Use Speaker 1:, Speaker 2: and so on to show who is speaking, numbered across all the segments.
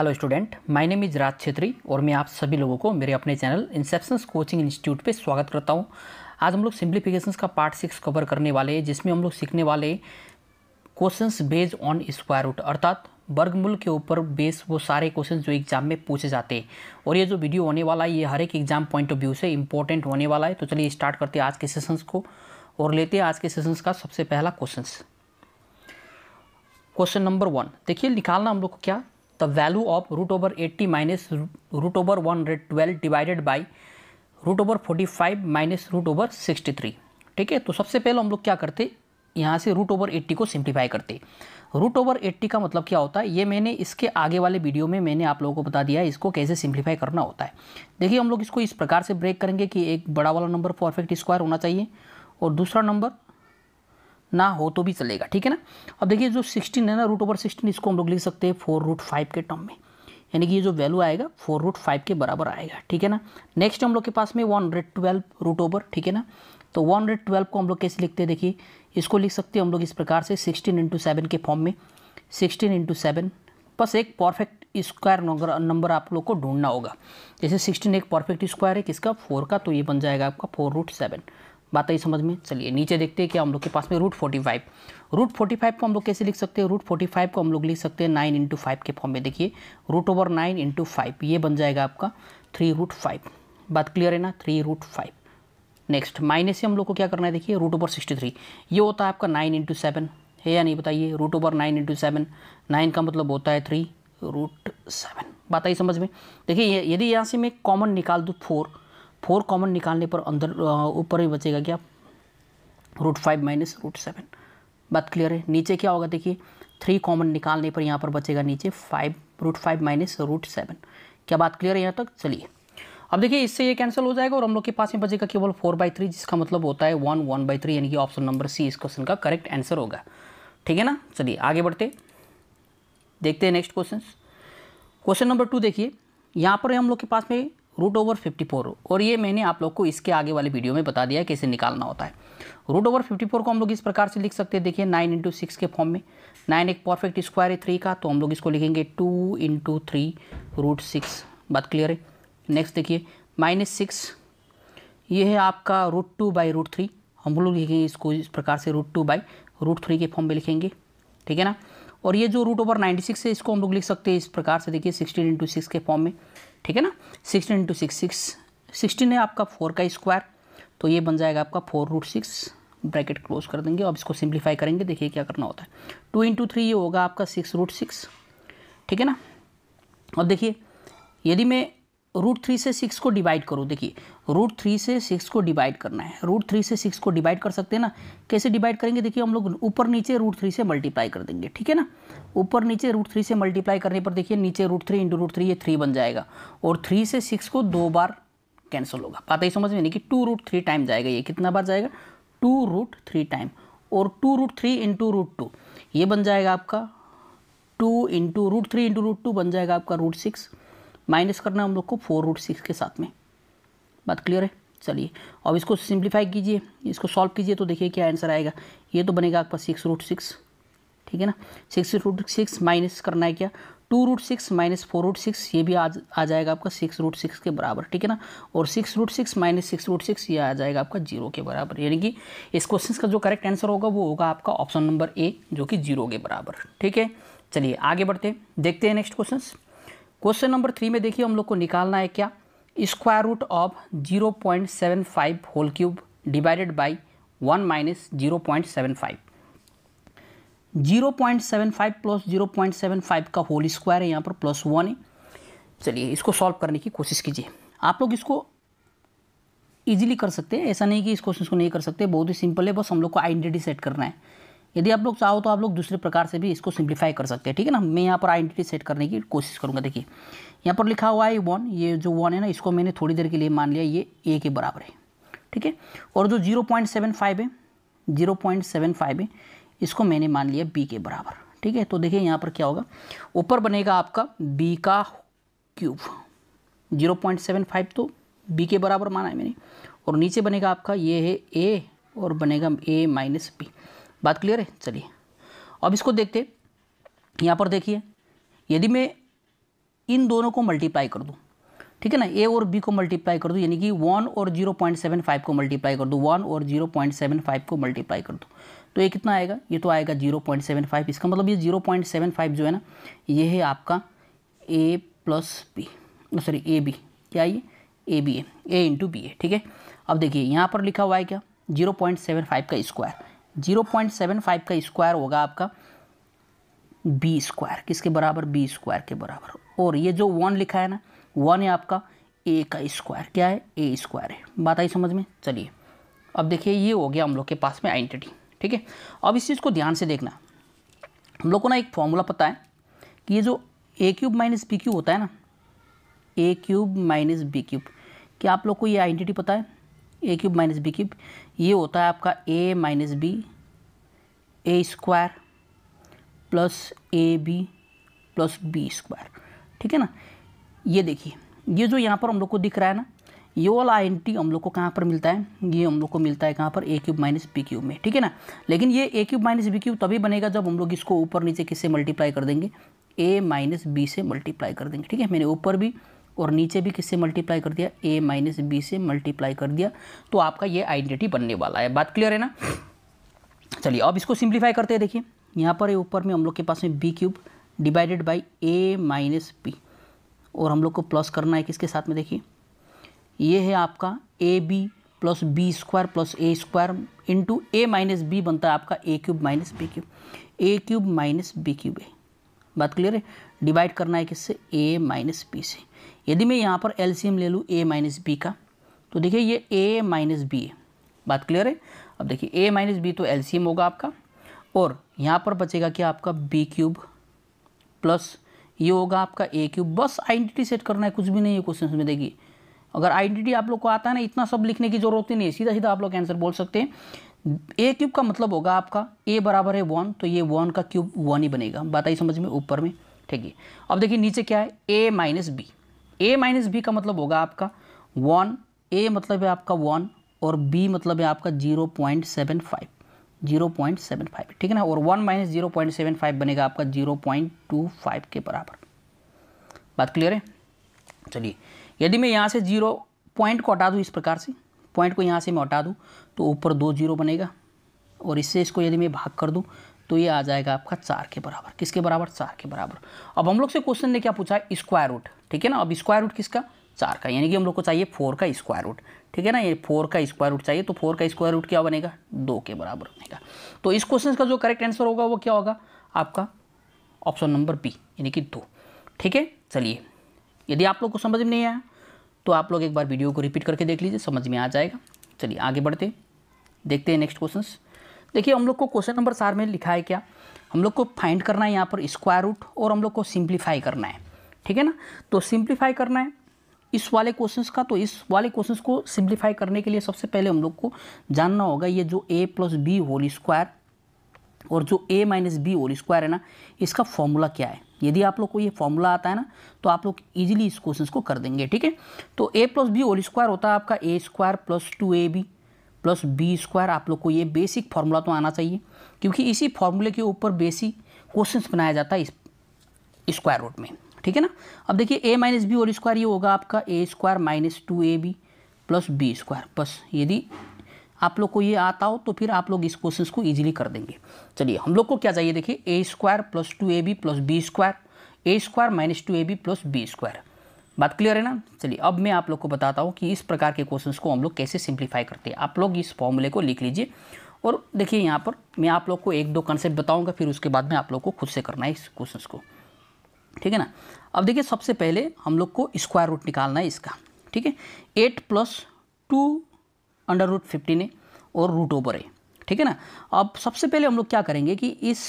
Speaker 1: hello student my name is Raj Chhetri और मैं आप सभी लोगों को मेरे अपने चैनल इंसेप्शन कोचिंग इंस्टीट्यूट पे स्वागत करता हूँ आज हम लोग सिंप्लीफिकेशन का पार्ट सिक्स कवर करने वाले हैं जिसमें हम लोग सीखने वाले questions based on square root अर्थात वर्गमूल के ऊपर बेस वो सारे क्वेश्चन जो एग्जाम में पूछे जाते हैं और ये जो वीडियो होने वाला है ये हर एक एग्जाम पॉइंट ऑफ व्यू से इंपॉर्टेंट होने वाला है तो चलिए स्टार्ट करते हैं आज के सेशंस को और लेते हैं आज के सेशंस का सबसे पहला क्वेश्चन क्वेश्चन नंबर वन देखिए निकालना हम लोग को क्या the value of root over eighty minus root over one hundred twelve divided by root over forty five minus root over sixty three ठीक है तो सबसे पहले हम लोग क्या करते यहाँ से रूट ओवर एट्टी को सिंप्लीफाई करते रूट ओवर एट्टी का मतलब क्या होता है ये मैंने इसके आगे वाले वीडियो में मैंने आप लोगों को बता दिया है इसको कैसे सिंप्लीफाई करना होता है देखिए हम लोग इसको इस प्रकार से ब्रेक करेंगे कि एक बड़ा वाला नंबर परफेक्ट स्क्वायर होना चाहिए और दूसरा नंबर ना हो तो भी चलेगा ठीक है ना अब देखिए जो सिक्सटीन है ना रूट ओवर सिक्सटीन इसको हम लोग लिख सकते हैं फोर रूट फाइव के टर्म में यानी कि ये जो वैल्यू आएगा फोर रूट फाइव के बराबर आएगा ठीक है ना नेक्स्ट हम लोग के पास में one hundred twelve root over ठीक है ना तो वन हंड्रेड ट्वेल्व को हम लोग कैसे लिखते हैं देखिए इसको लिख सकते हैं हम लोग इस प्रकार से सिक्सटीन इंटू सेवन के फॉर्म में सिक्सटीन इंटू सेवन बस एक परफेक्ट स्क्वायर नंबर नंबर आप लोग को ढूंढना होगा जैसे सिक्सटीन एक परफेक्ट स्क्वायर है किसका फोर का तो ये बन जाएगा आपका फोर रूट सेवन बात आई समझ में चलिए नीचे देखते हैं कि हम लोग के पास में root forty five root forty five को हम लोग कैसे लिख सकते हैं रूट फोर्टी फाइव को हम लोग लिख सकते हैं नाइन इंटू फाइव के फॉर्म में देखिए root over nine into five ये बन जाएगा आपका थ्री रूट फाइव बात क्लियर है ना three root five next minus से हम लोग को क्या करना है देखिए रूट ओवर सिक्सटी थ्री ये होता है आपका नाइन इंटू सेवन है या नहीं बताइए root over nine into seven nine का मतलब होता है थ्री रूट सेवन बात आई समझ में देखिए यदि यहाँ से मैं कॉमन निकाल दूँ फोर फोर कॉमन निकालने पर अंदर ऊपर ही बचेगा क्या root five minus root seven बात क्लियर है नीचे क्या होगा देखिए थ्री कॉमन निकालने पर यहाँ पर बचेगा नीचे five root five minus root seven क्या बात क्लियर है यहाँ तक चलिए अब देखिए इससे ये कैंसिल हो जाएगा और हम लोग के पास में बचेगा केवल फोर बाई थ्री जिसका मतलब होता है वन वन बाई थ्री यानी कि ऑप्शन नंबर सी इस क्वेश्चन का करेक्ट आंसर होगा ठीक है ना चलिए आगे बढ़ते देखते हैं next question question number two देखिए यहाँ पर हम लोग के पास में रूट ओवर फिफ्टी फोर और ये मैंने आप लोग को इसके आगे वाले वीडियो में बता दिया है कैसे निकालना होता है रूट ओवर फिफ्टी फोर को हम लोग इस प्रकार से लिख सकते हैं देखिए नाइन इंटू सिक्स के फॉर्म में नाइन एक परफेक्ट स्क्वायर है थ्री का तो हम लोग इसको लिखेंगे two into three root six बात क्लियर है नेक्स्ट देखिए माइनस सिक्स ये है आपका root two by root three हम लोग लिखेंगे इसको इस प्रकार से root two by root three के फॉर्म में लिखेंगे ठीक है ना और ये जो रूट ओवर नाइन्टी सिक्स है इसको हम लोग लिख सकते हैं इस प्रकार से देखिए सिक्सटीन इंटू सिक्स के फॉर्म में ठीक है ना sixteen into six six sixteen है आपका फोर का स्क्वायर तो ये बन जाएगा आपका four root six bracket close कर देंगे अब इसको सिंप्लीफाई करेंगे देखिए क्या करना होता है टू इंटू थ्री ये होगा आपका सिक्स रूट सिक्स ठीक है ना अब देखिए यदि मैं रूट थ्री से सिक्स को डिवाइड करो देखिए रूट थ्री से सिक्स को डिवाइड करना है रूट थ्री से सिक्स को डिवाइड कर सकते हैं ना कैसे डिवाइड करेंगे देखिए हम लोग ऊपर नीचे रूट थ्री से मल्टीप्लाई कर देंगे ठीक है ना ऊपर नीचे रूट थ्री से मल्टीप्लाई करने पर देखिए नीचे root three into root three ये थ्री बन जाएगा और थ्री से सिक्स को दो बार कैंसिल होगा पता ही समझ में नहीं कि टू रूट थ्री टाइम जाएगा ये कितना बार जाएगा टू रूट थ्री टाइम और two root three into root two ये बन जाएगा आपका two into root three into root two बन जाएगा आपका रूट सिक्स माइनस करना हम लोग को फोर रूट सिक्स के साथ में बात क्लियर है चलिए अब इसको सिंप्लीफाई कीजिए इसको सॉल्व कीजिए तो देखिए क्या आंसर आएगा ये तो बनेगा आपका सिक्स रूट सिक्स ठीक है ना सिक्स रूट सिक्स माइनस करना है क्या two root six minus four root six ये भी आज आ जाएगा आपका सिक्स रूट सिक्स के बराबर ठीक है ना और six root six minus six root six ये आ जाएगा आपका जीरो के बराबर यानी कि इस क्वेश्चन का जो करेक्ट आंसर होगा वो होगा आपका ऑप्शन नंबर ए जो कि जीरो के बराबर ठीक है चलिए आगे बढ़ते हैं देखते हैं next question question number three में देखिए हम लोग को निकालना है क्या square root of zero point seven five whole cube divided by one minus zero point seven five zero point seven five plus zero point seven five का whole square है यहाँ पर प्लस वन है चलिए इसको सॉल्व करने की कोशिश कीजिए आप लोग इसको ईजिली कर सकते हैं ऐसा नहीं कि इस क्वेश्चन को नहीं कर सकते बहुत ही सिंपल है बस हम लोग को आइडेंटिटी सेट करना है यदि आप लोग चाहो तो आप लोग दूसरे प्रकार से भी इसको सिंप्लीफाई कर सकते हैं ठीक है ना मैं यहाँ पर आइडेंटिटी सेट करने की कोशिश करूँगा देखिए यहाँ पर लिखा हुआ है वन ये जो वन है ना इसको मैंने थोड़ी देर के लिए मान लिया ये ए के बराबर है ठीक है और जो जीरो पॉइंट सेवन फाइव है जीरो पॉइंट सेवन फाइव है इसको मैंने मान लिया बी के बराबर ठीक है तो देखिए यहाँ पर क्या होगा ऊपर बनेगा आपका बी का cube zero point seven five तो बी के बराबर माना है मैंने और नीचे बनेगा आपका ये है ए और बनेगा ए माइनस बी बात क्लियर है चलिए अब इसको देखते यहाँ पर देखिए यदि मैं इन दोनों को मल्टीप्लाई कर दूँ ठीक है ना ए और बी को मल्टीप्लाई कर दूँ यानी कि वन और जीरो पॉइंट सेवन फाइव को मल्टीप्लाई कर दूँ वन और जीरो पॉइंट सेवन फाइव को मल्टीप्लाई कर दूँ तो ये कितना आएगा ये तो आएगा जीरो पॉइंट सेवन फाइव इसका मतलब ये जीरो पॉइंट सेवन फाइव जो है ना ये है आपका a plus b sorry a b क्या ये ए बी है ए इंटू बी है ठीक है अब देखिए यहाँ पर लिखा हुआ है क्या जीरो पॉइंट सेवन फाइव का square zero point seven five का स्क्वायर होगा आपका बी स्क्वायर किसके बराबर बी स्क्वायर के बराबर और ये जो वन लिखा है ना वन है आपका ए का स्क्वायर क्या है ए स्क्वायर है बात आई समझ में चलिए अब देखिए ये हो गया हम लोग के पास में आइडेंटिटी ठीक है अब इस चीज़ को ध्यान से देखना हम लोग को ना एक फॉर्मूला पता है कि ये जो a cube minus b cube होता है ना a cube minus b cube क्या आप लोग को ये आइडेंटिटी पता है a cube minus b cube ये होता है आपका a minus b a square plus a b plus b square ठीक है ना ये देखिए ये जो यहाँ पर हम लोग को दिख रहा है ना ये वाला आइडेंटिटी हम लोग को कहाँ पर मिलता है ये हम लोग को मिलता है कहाँ पर a cube minus b cube में ठीक है ना लेकिन ये a cube minus b cube तभी बनेगा जब हम लोग इसको ऊपर नीचे किससे मल्टीप्लाई कर देंगे ए माइनस बी से मल्टीप्लाई कर देंगे ठीक है मैंने ऊपर भी और नीचे भी किससे मल्टीप्लाई कर दिया ए माइनस बी से मल्टीप्लाई कर दिया तो आपका ये आइडेंटिटी बनने वाला है बात क्लियर है ना चलिए अब इसको सिंप्लीफाई करते हैं देखिए यहाँ पर ऊपर में हम लोग के पास में b cube divided by a minus b और हम लोग को प्लस करना है किसके साथ में देखिए ये है आपका a b plus b square plus a square into a minus b बनता है आपका a cube minus b cube a cube minus b cube है बात क्लियर है डिवाइड करना है किससे ए माइनस बी से यदि मैं यहाँ पर एलसीएम ले लूँ ए माइनस बी का तो देखिए ये ए माइनस बी है बात क्लियर है अब देखिए ए माइनस बी तो एलसीएम होगा आपका और यहाँ पर बचेगा क्या आपका बी क्यूब प्लस ये होगा आपका ए क्यूब बस आइडेंटिटी सेट करना है कुछ भी नहीं है क्वेश्चन में देखिए अगर आइडेंटिटी आप लोग को आता है ना इतना सब लिखने की जरूरत ही नहीं है सीधा सीधा आप लोग आंसर बोल सकते हैं ए क्यूब का मतलब होगा आपका ए बराबर है वन तो ये वन का क्यूब वन ही बनेगा बात आई समझ में ऊपर में ठीक है अब देखिए नीचे क्या है a minus b a minus b का मतलब होगा आपका वन ए मतलब है आपका वन और बी मतलब है आपका zero point seven five zero point seven five ठीक है ना और one minus zero point seven five बनेगा आपका जीरो पॉइंट टू फाइव के बराबर बात क्लियर है चलिए यदि मैं यहाँ से जीरो पॉइंट को हटा दूँ इस प्रकार से पॉइंट को यहाँ से मैं हटा दूँ तो ऊपर दो जीरो बनेगा और इससे इसको यदि मैं भाग कर दूँ तो ये आ जाएगा आपका चार के बराबर किसके बराबर चार के बराबर अब हम लोग से क्वेश्चन ने क्या पूछा है स्क्वायर रूट ठीक है ना अब स्क्वायर रूट किसका चार का यानी कि हम लोग को चाहिए फोर का स्क्वायर रूट ठीक है ना ये फोर का स्क्वायर रूट चाहिए तो फोर का स्क्वायर रूट क्या बनेगा दो के बराबर बनेगा तो इस क्वेश्चन का जो करेक्ट आंसर होगा वो क्या होगा आपका ऑप्शन नंबर बी यानी कि दो ठीक है चलिए यदि आप लोग को समझ में नहीं आया तो आप लोग एक बार वीडियो को रिपीट करके देख लीजिए समझ में आ जाएगा चलिए आगे बढ़ते देखते हैं नेक्स्ट क्वेश्चन देखिए हम लोग को क्वेश्चन नंबर चार में लिखा है क्या हम लोग को फाइंड करना है यहाँ पर स्क्वायर रूट और हम लोग को सिंप्लीफाई करना है ठीक है ना तो सिंप्लीफाई करना है इस वाले क्वेश्चंस का तो इस वाले क्वेश्चंस को सिंप्लीफाई करने के लिए सबसे पहले हम लोग को जानना होगा ये जो a plus b whole square और जो a minus b whole square है ना इसका फॉर्मूला क्या है यदि आप लोग को ये फॉर्मूला आता है ना तो आप लोग इजीली इस क्वेश्चन को कर देंगे ठीक है तो a plus b whole square होता है आपका a square plus two a b plus b square आप लोग को ये बेसिक फार्मूला तो आना चाहिए क्योंकि इसी फार्मूले के ऊपर बेसिक क्वेश्चन बनाया जाता है इस स्क्वायर रूट में ठीक है ना अब देखिए ए माइनस बी और स्क्वायर ये होगा आपका a square minus two a b plus b square बस यदि आप लोग को ये आता हो तो फिर आप लोग इस क्वेश्चन को इजीली कर देंगे चलिए हम लोग को क्या चाहिए देखिए a square plus two a b plus b square a square minus two a b plus b square बात क्लियर है ना चलिए अब मैं आप लोग को बताता हूँ कि इस प्रकार के क्वेश्चन को हम लोग कैसे सिंप्लीफाई करते हैं आप लोग इस फॉर्मूले को लिख लीजिए और देखिए यहाँ पर मैं आप लोग को एक दो कंसेप्ट बताऊँगा फिर उसके बाद में आप लोग को खुद से करना है इस क्वेश्चन को ठीक है ना अब देखिए सबसे पहले हम लोग को स्क्वायर रूट निकालना है इसका ठीक है eight plus two under root fifteen है और रूट ओवर है ठीक है ना अब सबसे पहले हम लोग क्या करेंगे कि इस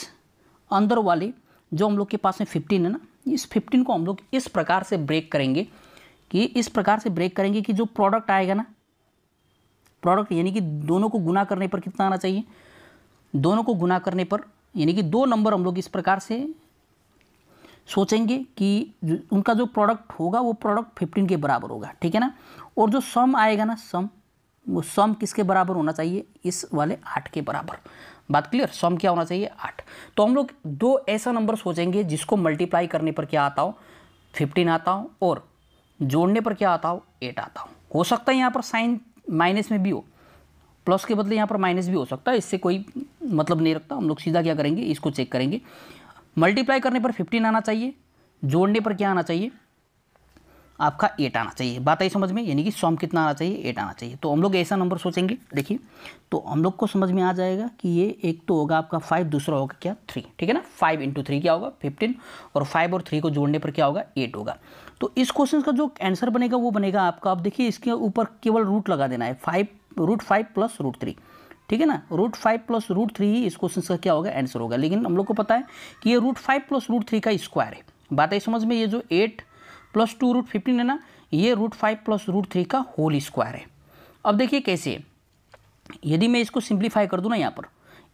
Speaker 1: अंदर वाले जो हम लोग के पास में फिफ्टीन है ना इस फिफ्टीन को हम लोग इस प्रकार से ब्रेक करेंगे कि इस प्रकार से ब्रेक करेंगे कि जो प्रोडक्ट आएगा ना प्रोडक्ट यानी कि दोनों को गुना करने पर कितना आना चाहिए दोनों को गुना करने पर यानी कि दो नंबर हम लोग इस प्रकार से सोचेंगे कि उनका जो प्रोडक्ट होगा वो प्रोडक्ट फिफ्टीन के बराबर होगा ठीक है ना और जो सम आएगा ना सम वो सम किसके बराबर होना चाहिए इस वाले आठ के बराबर बात क्लियर सम क्या होना चाहिए आठ तो हम लोग दो ऐसा नंबर सोचेंगे जिसको मल्टीप्लाई करने पर क्या आता हो फिफ्टीन आता हो और जोड़ने पर क्या आता हो एट आता हो हो सकता है यहाँ पर साइन माइनस में भी हो प्लस के बदले यहाँ पर माइनस भी हो सकता है इससे कोई मतलब नहीं रखता हम लोग सीधा क्या करेंगे इसको चेक करेंगे मल्टीप्लाई करने पर फिफ्टीन आना चाहिए जोड़ने पर क्या आना चाहिए आपका एट आना चाहिए बात आई समझ में यानी कि सॉम कितना आना चाहिए एट आना चाहिए तो हम लोग ऐसा नंबर सोचेंगे देखिए तो हम लोग को समझ में आ जाएगा कि ये एक तो होगा आपका फाइव दूसरा होगा क्या थ्री ठीक है ना फाइव इंटू थ्री क्या होगा फिफ्टीन और फाइव और थ्री को जोड़ने पर क्या होगा एट होगा तो इस क्वेश्चन का जो आंसर बनेगा वो बनेगा आपका आप देखिए इसके ऊपर केवल रूट लगा देना है five root five plus root three ठीक है ना root five plus root three ही इस क्वेश्चन का क्या होगा आंसर होगा लेकिन हम लोग को पता है कि ये root five plus root three का स्क्वायर है बात आई समझ में ये जो eight plus two root fifteen है ना ये root five plus root three का होल स्क्वायर है अब देखिए कैसे है यदि मैं इसको सिंप्लीफाई कर दूँ ना यहाँ पर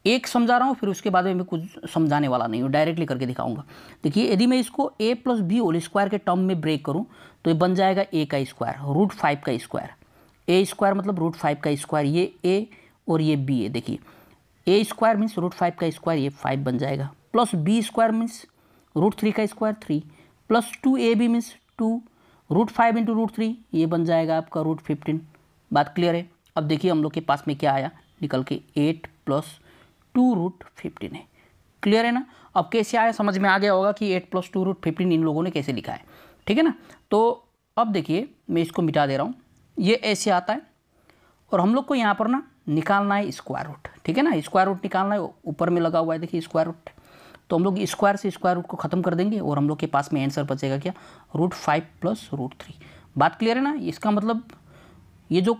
Speaker 1: एक समझा रहा हूँ फिर उसके बाद में मैं कुछ समझाने वाला नहीं हूँ डायरेक्टली करके दिखाऊंगा देखिए यदि मैं इसको a plus b whole square के टर्म में ब्रेक करूँ तो ये बन जाएगा ए का स्क्वायर रूट फाइव का स्क्वायर ए स्क्वायर मतलब रूट फाइव का स्क्वायर ये ए और ये बी है देखिए a square means root five का स्क्वायर ये फाइव बन जाएगा plus b square means root three का square three plus two a b means two root five into root three ये बन जाएगा आपका रूट फिफ्टीन बात क्लियर है अब देखिए हम लोग के पास में क्या आया निकल के eight plus two root fifteen है क्लियर है ना अब कैसे आया समझ में आ गया होगा कि eight plus two root fifteen इन लोगों ने कैसे लिखा है ठीक है ना तो अब देखिए मैं इसको मिटा दे रहा हूँ ये ऐसे आता है और हम लोग को यहाँ पर ना निकालना है स्क्वायर रूट ठीक है ना स्क्वायर रूट निकालना है ऊपर में लगा हुआ है देखिए स्क्वायर रूट तो हम लोग स्क्वायर से स्क्वायर रूट को खत्म कर देंगे और हम लोग के पास में आंसर बचेगा क्या root five plus root three बात क्लियर है ना इसका मतलब ये जो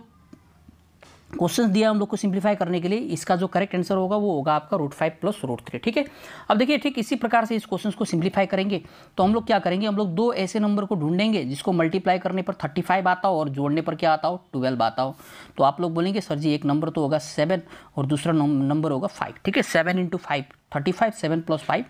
Speaker 1: क्वेश्चन दिया हम लोग को सिंप्लीफाई करने के लिए इसका जो करेक्ट आंसर होगा वो होगा आपका root five plus root three ठीक है अब देखिए ठीक इसी प्रकार से इस क्वेश्चन को सिंप्लीफाई करेंगे तो हम लोग क्या करेंगे हम लोग दो ऐसे नंबर को ढूंढेंगे जिसको मल्टीप्लाई करने पर थर्टी फाइव आता हो और जोड़ने पर क्या आता हो ट्वेल्व आता हो तो आप लोग बोलेंगे सर जी एक नंबर तो होगा सेवन और दूसरा नंबर होगा फाइव ठीक है seven into five thirty five seven plus five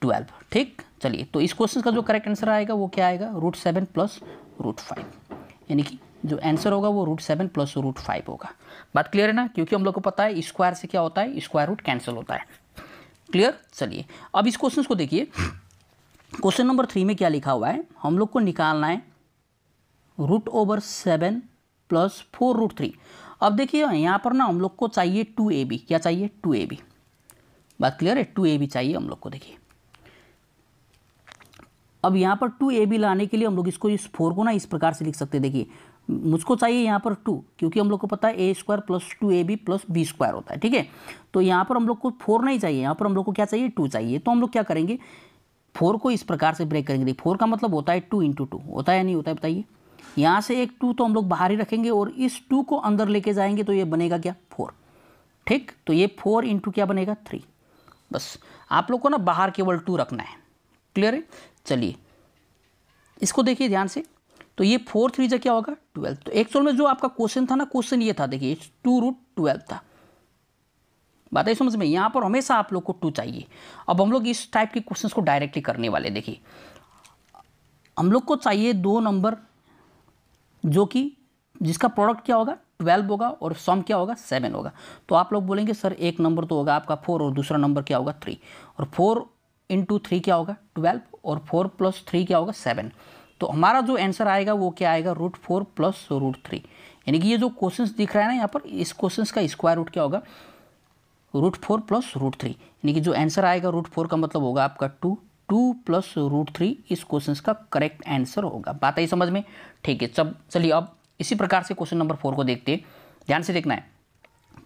Speaker 1: twelve ठीक चलिए तो इस क्वेश्चन का जो करेक्ट आंसर आएगा वो क्या आएगा root seven plus root five यानी कि जो आंसर होगा वो root seven plus root five होगा बात क्लियर है ना क्योंकि हम लोग को पता है स्क्वायर से क्या होता है स्क्वायर रूट कैंसिल होता है क्लियर चलिए अब इस क्वेश्चन को देखिए क्वेश्चन नंबर थ्री में क्या लिखा हुआ है हम लोग को निकालना है root over seven plus four root three अब देखिए यहाँ पर ना हम लोग को चाहिए टू ए बी क्या चाहिए टू ए बी बात क्लियर है टू ए बी चाहिए हम लोग को देखिए अब यहाँ पर टू ए बी लाने के लिए हम लोग इसको इस फोर को ना इस प्रकार से लिख सकते हैं देखिए मुझको चाहिए यहाँ पर टू क्योंकि हम लोग को पता है a square plus two a b plus b square होता है ठीक है तो यहाँ पर हम लोग को फोर नहीं चाहिए यहाँ पर हम लोग को क्या चाहिए टू चाहिए तो हम लोग क्या करेंगे फोर को इस प्रकार से ब्रेक करेंगे फोर का मतलब होता है टू इंटू टू होता है या नहीं होता है बताइए यहाँ से एक टू तो हम लोग बाहर ही रखेंगे और इस टू को अंदर लेके जाएंगे तो ये बनेगा क्या फोर ठीक तो ये फोर इंटू क्या बनेगा थ्री बस आप लोग को ना बाहर केवल टू रखना है क्लियर है चलिए इसको देखिए ध्यान से तो ये फोर थ्री जा क्या होगा ट्वेल्व तो एक्चुअल में जो आपका क्वेश्चन था ना क्वेश्चन ये था देखिए टू रूट ट्वेल्व था बात है समझ में यहाँ पर हमेशा आप लोग को टू चाहिए अब हम लोग इस टाइप के क्वेश्चन को डायरेक्टली करने वाले देखिए हम लोग को चाहिए दो नंबर जो कि जिसका प्रोडक्ट क्या होगा ट्वेल्व होगा और सम क्या होगा सेवन होगा तो आप लोग बोलेंगे सर एक नंबर तो होगा आपका फोर और दूसरा नंबर क्या होगा थ्री और फोर इंटू थ्री क्या होगा ट्वेल्व और फोर प्लस थ्री क्या होगा सेवन तो हमारा जो आंसर आएगा वो क्या आएगा root four plus root three यानी कि ये जो क्वेश्चन दिख रहा है ना यहाँ पर इस क्वेश्चन का स्क्वायर रूट क्या होगा root four plus root three यानी कि जो आंसर आएगा रूट फोर का मतलब होगा आपका two two plus root three इस क्वेश्चन का करेक्ट आंसर होगा बात आई समझ में ठीक है सब चलिए अब इसी प्रकार से क्वेश्चन नंबर फोर को देखते हैं ध्यान से देखना है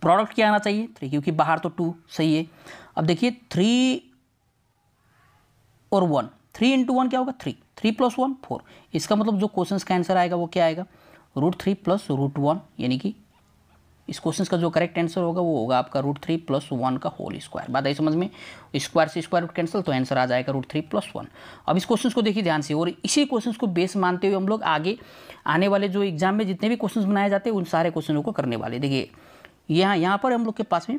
Speaker 1: प्रोडक्ट क्या आना चाहिए थ्री क्योंकि बाहर तो टू सही है अब देखिए थ्री और वन थ्री इंटू वन क्या होगा three three plus one four इसका मतलब जो क्वेश्चन का आंसर आएगा वो क्या आएगा root three plus root one यानी कि इस क्वेश्चन का जो करेक्ट आंसर होगा वो होगा आपका रूट थ्री प्लस वन का होल स्क्वायर बात आई समझ में स्क्वायर से स्क्वायर रूट कैंसिल तो आंसर आ जाएगा रूट थ्री प्लस वन अब इस क्वेश्चन को देखिए ध्यान से और इसी क्वेश्चन को बेस मानते हुए हम लोग आगे आने वाले जो एग्जाम में जितने भी क्वेश्चन बनाए जाते हैं उन सारे क्वेश्चनों को करने वाले देखिए यहाँ यहाँ पर हम लोग के पास में